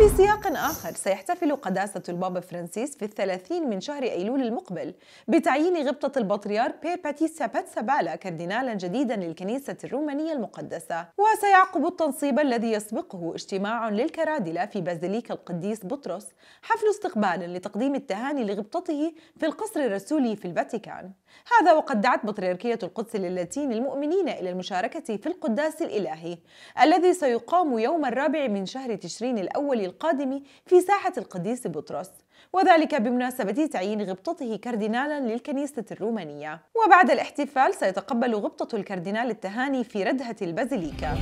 وفي سياق آخر سيحتفل قداسة البابا فرانسيس في الثلاثين من شهر أيلول المقبل بتعيين غبطة البطريرك بيباتيسا باتسابالا كاردينالا جديدا للكنيسة الرومانية المقدسة وسيعقب التنصيب الذي يسبقه اجتماع للكرادلة في بازيليكا القديس بطرس حفل استقبال لتقديم التهاني لغبطته في القصر الرسولي في الفاتيكان هذا وقد دعت بطريركية القدس للاتين المؤمنين إلى المشاركة في القداس الإلهي الذي سيقام يوم الرابع من شهر تشرين الأول القادم في ساحة القديس بطرس وذلك بمناسبة تعيين غبطته كاردينالا للكنيسة الرومانية وبعد الاحتفال سيتقبل غبطة الكاردينال التهاني في ردهة البازيليكا